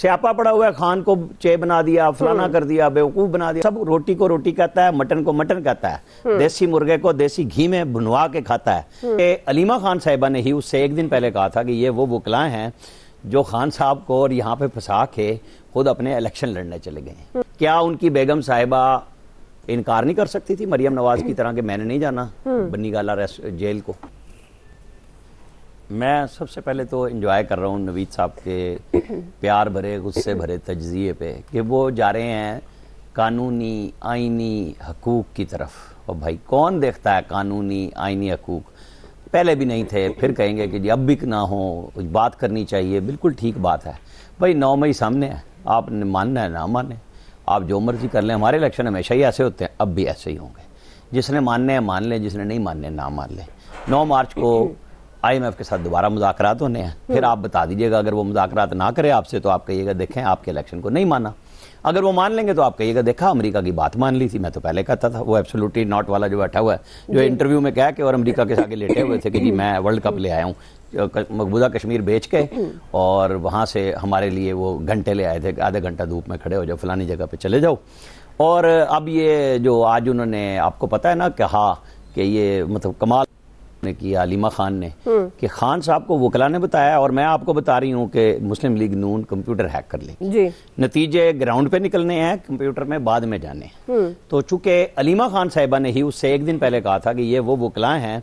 स्यापा पड़ा हुआ है खान को चे बना दिया हम्म। फलाना कर दिया बेवकूफ बना दिया सब रोटी को रोटी कहता है मटन को मटन कहता है हम्म। देसी मुर्गे को देसी घी में भुनवा के खाता है ए, हम्म। अलीमा खान साहिबा ने ही उससे एक दिन पहले कहा था कि ये वो वकला हैं जो खान साहब को और यहाँ पे फंसा के खुद अपने इलेक्शन लड़ने चले गए क्या उनकी बेगम साहिबा इनकार नहीं कर सकती थी मरियम नवाज की तरह के मैंने नहीं जाना बन्नी गाला जेल को मैं सबसे पहले तो इन्जॉय कर रहा हूँ नवीद साहब के प्यार भरे गुस्से भरे तजिए पे कि वो जा रहे हैं कानूनी आइनी हकूक़ की तरफ और भाई कौन देखता है कानूनी आइनी हकूक़ पहले भी नहीं थे फिर कहेंगे कि जी अब भी ना हो कुछ बात करनी चाहिए बिल्कुल ठीक बात है भाई नौ मई सामने है आप मानना है ना माने आप जो मर्जी कर लें हमारे इलेक्शन हमेशा ही ऐसे होते हैं अब भी ऐसे ही होंगे जिसने मानने हैं मान लें जिसने नहीं मानने ना मान लें नौ मार्च को आई एम एफ के साथ दोबारा मुजाकर होने हैं फिर हम्म। आप बता दीजिएगा अगर वो मुजाकर ना करे आपसे तो आप कहिएगा देखें आपके इलेक्शन को नहीं माना अगर वो मान लेंगे तो आप कहिएगा देखा अमेरिका की बात मान ली थी मैं तो पहले कहता था वो एब्सोल्युटली नॉट वाला जो बैठा हुआ है जो इंटरव्यू में कह के और अमेरिका के आगे लेटे हुए थे कि जी मैं वर्ल्ड कप ले आया हूँ मकबूजा कश्मीर बेच के हम्म। और वहाँ से हमारे लिए वो घंटे ले आए थे आधा घंटा धूप में खड़े हो जाओ फलानी जगह पर चले जाओ और अब ये जो आज उन्होंने आपको पता है ना कहा कि ये मतलब कमाल आपने किया अलीमा खान ने हम्म। कि खान साहब को वकला ने बताया और मैं आपको बता रही हूँ कि मुस्लिम लीग नून कंप्यूटर हैक कर लें नतीजे ग्राउंड पे निकलने हैं कंप्यूटर में बाद में जाने हम्म। तो चूंकि अलीमा खान साहिबा ने ही उससे एक दिन पहले कहा था कि ये वो वकला हैं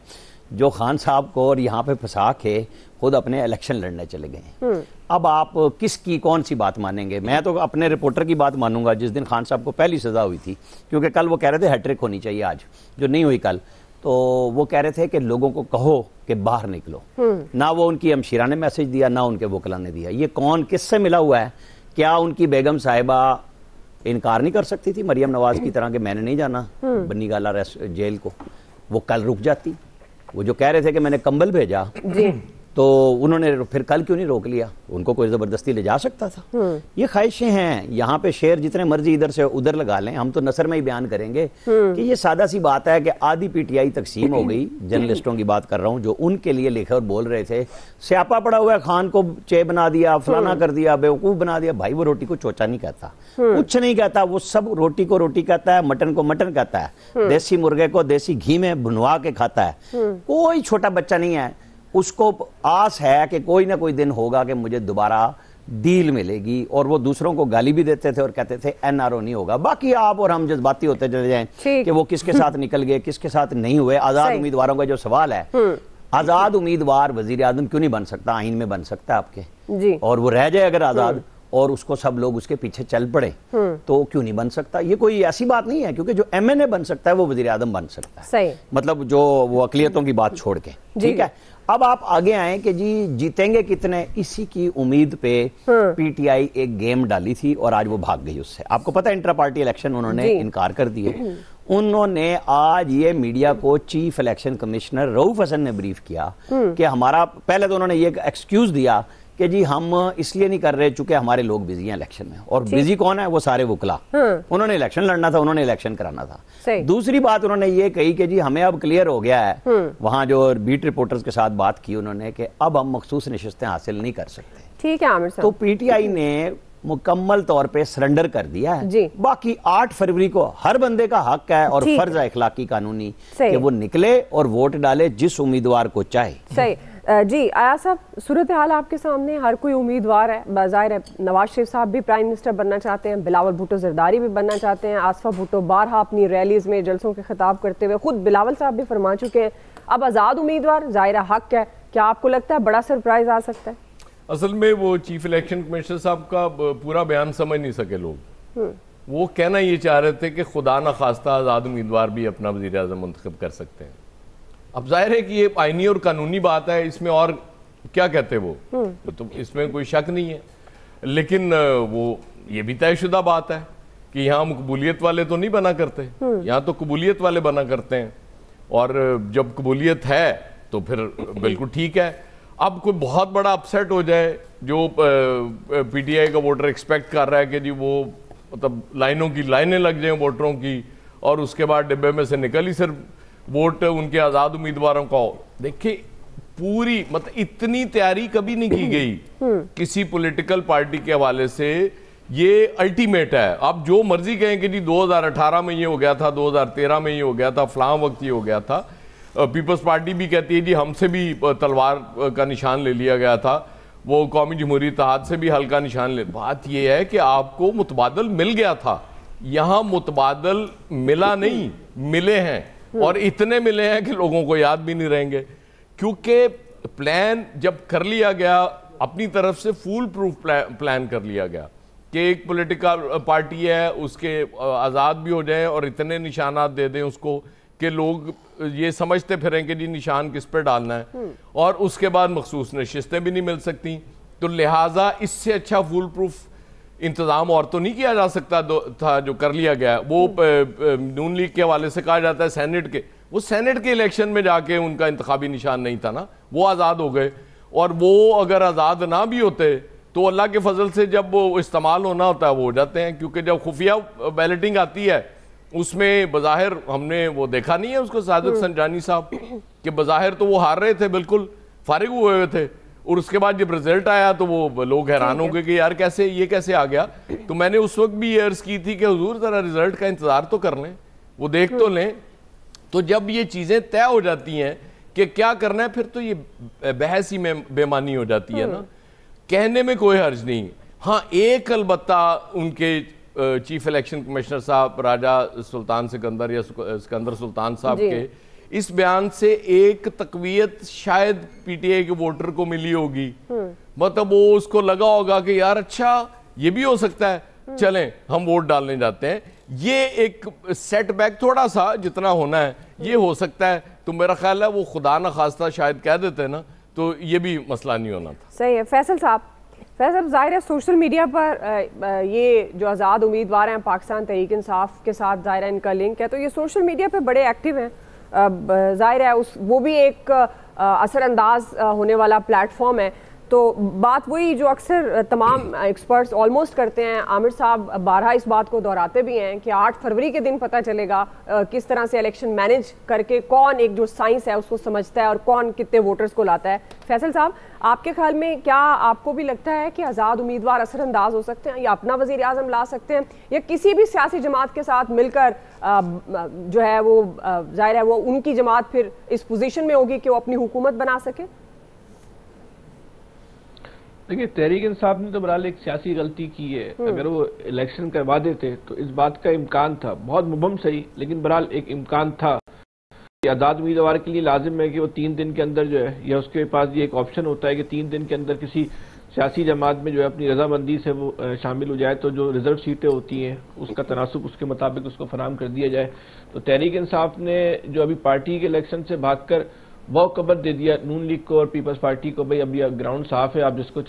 जो खान साहब को और यहाँ पे फंसा के खुद अपने इलेक्शन लड़ने चले गए हम्म। अब आप किसकी कौन सी बात मानेंगे मैं तो अपने रिपोर्टर की बात मानूंगा जिस दिन खान साहब को पहली सजा हुई थी क्योंकि कल वो कह रहे थे हैट्रिक होनी चाहिए आज जो नहीं हुई कल तो वो कह रहे थे कि लोगों को कहो कि बाहर निकलो हम्म। ना वो उनकी अमशीरा ने मैसेज दिया ना उनके वकला ने दिया ये कौन किससे मिला हुआ है क्या उनकी बेगम साहिबा इनकार नहीं कर सकती थी मरियम नवाज की तरह कि मैंने नहीं जाना हम्म। बन्नी गाला जेल को वो कल रुक जाती वो जो कह रहे थे कि मैंने कंबल भेजा तो उन्होंने फिर कल क्यों नहीं रोक लिया उनको कोई ज़बरदस्ती ले जा सकता था हम्म। ये ख्वाहिशें हैं यहाँ पे शेर जितने मर्जी इधर से उधर लगा लें हम तो नसर में ही बयान करेंगे हम्म। कि ये सादा सी बात है कि आधी पीटीआई तकसीम हो गई जर्नलिस्टों की बात कर रहा हूँ जो उनके लिए लिखे और बोल रहे थे स्यापा पड़ा हुआ खान को चे बना दिया हम्म। फलाना कर दिया बेवकूफ़ बना दिया भाई वो रोटी को चोचा नहीं कहता कुछ नहीं कहता वो सब रोटी को रोटी कहता है मटन को मटन कहता है देसी मुर्गे को देसी घी में भुनवा के खाता है कोई छोटा बच्चा नहीं है उसको आस है कि कोई ना कोई दिन होगा कि मुझे दोबारा डील मिलेगी और वो दूसरों को गाली भी देते थे और कहते थे एनआरओ नहीं होगा बाकी आप और हम जज्बाती होते चले जाएं कि वो किसके साथ निकल गए किसके साथ नहीं हुए आज़ाद उम्मीदवारों का जो सवाल है हम्म। आज़ाद उम्मीदवार वजीर आजम क्यों नहीं बन सकता आइन में बन सकता आपके और वो रह जाए अगर आज़ाद हम्म। और उसको सब लोग उसके पीछे चल पड़े हम्म। तो क्यों नहीं बन सकता ये कोई ऐसी बात नहीं है क्योंकि जो एमएनए बन सकता है वो वजी आदम बन सकता है सही मतलब जो वो अकलियतों की बात छोड़ के ठीक है अब आप आगे आए कि जी जीतेंगे कितने इसी की उम्मीद पे पीटीआई हम्म। एक गेम डाली थी और आज वो भाग गई उससे आपको पता है इंटर पार्टी इलेक्शन उन्होंने इनकार कर दिए उन्होंने आज ये मीडिया को chief election commissioner Rauf Hasan ने ब्रीफ किया हम्म। कि हमारा पहले तो उन्होंने ये एक्सक्यूज दिया कि जी हम इसलिए नहीं कर रहे चूंकि हमारे लोग बिजी हैं इलेक्शन में और बिजी कौन है वो सारे वकला हाँ। उन्होंने इलेक्शन लड़ना था उन्होंने इलेक्शन कराना था दूसरी बात उन्होंने ये कही कि जी हमें अब क्लियर हो गया है हाँ। वहाँ जो बीट रिपोर्टर्स के साथ बात की उन्होंने कि अब हम मखसूस नशस्तें हासिल नहीं कर सकते ठीक है आमिर तो पीटीआई ने मुकम्मल तौर पे सरेंडर कर दिया है जी। बाकी आठ फरवरी को हर बंदे का हक है और फर्ज है इखलाकी कानूनी कि वो निकले और वोट डाले जिस उम्मीदवार को चाहे सही जी आया साहब सूरत हाल आपके सामने हर कोई उम्मीदवार है बाज़ाहिर है नवाज शरीफ साहब भी प्राइम मिनिस्टर बनना चाहते हैं बिलावल भुटो जरदारी भी बनना चाहते हैं आसफा भुटो बारहा अपनी रैलीज़ में जलसों के खिताब करते हुए ख़ुद बिलावल साहब भी फरमा चुके हैं अब आज़ाद उम्मीदवार ज़ाहिर हक है क्या आपको लगता है बड़ा सरप्राइज़ आ सकता है असल में वो चीफ इलेक्शन कमिश्नर साहब का पूरा बयान समझ नहीं सके लोग हम्म। वो कहना ये चाह रहे थे कि खुदा न खास्ता आज़ाद उम्मीदवार भी अपना वजी अजम मंतखब कर सकते हैं अब जाहिर है कि ये आइनी और कानूनी बात है इसमें और क्या कहते वो हम्म। तो इसमें कोई शक नहीं है लेकिन वो ये भी तयशुदा बात है कि यहाँ मकबूलियत वाले तो नहीं बना करते हम्म। यहाँ तो कबूलियत वाले बना करते हैं और जब कबूलियत है तो फिर बिल्कुल ठीक है अब कोई बहुत बड़ा अपसेट हो जाए जो पीटीआई का वोटर एक्सपेक्ट कर रहा है कि जी वो मतलब लाइनों की लाइनें लग जाएं वोटरों की और उसके बाद डिब्बे में से निकल ही सिर्फ वोट उनके आज़ाद उम्मीदवारों का हो देखिए पूरी मतलब इतनी तैयारी कभी नहीं की गई हम्म। किसी पॉलिटिकल पार्टी के हवाले से ये अल्टीमेट है आप जो मर्जी कहें कि जी 2018 में ये हो गया था 2013 में ये हो गया था फलाम वक्त ये हो गया था पीपल्स पार्टी भी कहती है जी हमसे भी तलवार का निशान ले लिया गया था वो कौमी जमहूरी इतिहाद से भी हल्का निशान ले बात यह है कि आपको मुतबादल मिल गया था यहाँ मुतबादल मिला नहीं मिले हैं हम्म। और इतने मिले हैं कि लोगों को याद भी नहीं रहेंगे क्योंकि प्लान जब कर लिया गया अपनी तरफ से फूल प्रूफ प्लान, कर लिया गया कि एक पॉलिटिकल पार्टी है उसके आज़ाद भी हो जाए और इतने निशानात दे दें उसको कि लोग ये समझते फिरें कि जी निशान किस पर डालना है हम्म। और उसके बाद मखसूस नशस्तें भी नहीं मिल सकती तो लिहाजा इससे अच्छा फूल प्रूफ इंतज़ाम और तो नहीं किया जा सकता था जो कर लिया गया वो हम्म। नून लीग के हवाले से कहा जाता है सैनेट के वो सैनेट के इलेक्शन में जाके उनका इंतबी निशान नहीं था ना वो आज़ाद हो गए और वो अगर आज़ाद ना भी होते तो अल्लाह के फजल से जब वो इस्तेमाल होना होता है वो हो जाते हैं क्योंकि जब खुफिया बैलेटिंग आती है उसमें बज़ाहिर हमने वो देखा नहीं है उसको सादक हम्म। संजानी साहब कि बज़ाहिर तो वो हार रहे थे बिल्कुल फारिग हुए हुए थे और उसके बाद जब रिजल्ट आया तो वो लोग हैरान हो गए कि यार कैसे ये कैसे आ गया तो मैंने उस वक्त भी ये अर्ज की थी कि हजूर ज़रा रिजल्ट का इंतज़ार तो कर लें वो देख तो हम्म। लें तो जब ये चीज़ें तय हो जाती हैं कि क्या करना है फिर तो ये बहस ही में बेमानी हो जाती है ना हम्म। कहने में कोई हर्ज नहीं हाँ एक अलबत्ता उनके चीफ इलेक्शन कमिश्नर साहब राजा सुल्तान सिकंदर या सिकंदर सुल्तान साहब के इस बयान से एक तकवीयत शायद पीटीए के वोटर को मिली होगी हम्म। मतलब वो उसको लगा होगा कि यार अच्छा ये भी हो सकता है हम्म। चलें हम वोट डालने जाते हैं ये एक सेटबैक थोड़ा सा जितना होना है ये हम्म। हो सकता है तो मेरा ख्याल है वो खुदा ना खास्ता शायद कह देते ना तो ये भी मसला नहीं होना था सही है फैसल साहब फैसल ज़ाहिर है सोशल मीडिया पर ये जो आज़ाद उम्मीदवार हैं पाकिस्तान तहरीक इंसाफ के साथ ज़ाहिर इनका लिंक है तो ये सोशल मीडिया पर बड़े एक्टिव हैं जाहिर है उस वो भी एक असरअंदाज होने वाला प्लेटफॉर्म है तो बात वही जो अक्सर तमाम एक्सपर्ट्स ऑलमोस्ट करते हैं आमिर साहब बारह इस बात को दोहराते भी हैं कि आठ फरवरी के दिन पता चलेगा किस तरह से इलेक्शन मैनेज करके कौन एक जो साइंस है उसको समझता है और कौन कितने वोटर्स को लाता है फैसल साहब आपके ख्याल में क्या आपको भी लगता है कि आज़ाद उम्मीदवार असरअंदाज हो सकते हैं या अपना वजीर अजम ला सकते हैं या किसी भी सियासी जमात के साथ मिलकर जो है वो जाहिर है वो उनकी जमात फिर इस पोजीशन में होगी कि वो अपनी हुकूमत बना सके देखिए तहरीक इंसाफ ने तो बहरहाल एक सियासी गलती की है हम्म। अगर वो इलेक्शन करवा देते तो इस बात का इम्कान था बहुत मुबम सही लेकिन बहरहाल एक इम्कान था कि आज़ाद उम्मीदवार के लिए लाजिम है कि वो तीन दिन के अंदर जो है या उसके पास ये एक ऑप्शन होता है कि तीन दिन के अंदर किसी सियासी जमात में जो है अपनी रजामंदी से वो शामिल हो जाए तो जो रिजर्व सीटें होती हैं उसका तनासब उसके मुताबिक उसको फराम कर दिया जाए तो तहरीक इंसाफ ने जो अभी पार्टी के इलेक्शन से भाग कर बहुत कबर दे दिया नून लीग को और पीपल्स पार्टी को भाई अभी ग्राउंड साफ है आप जिसको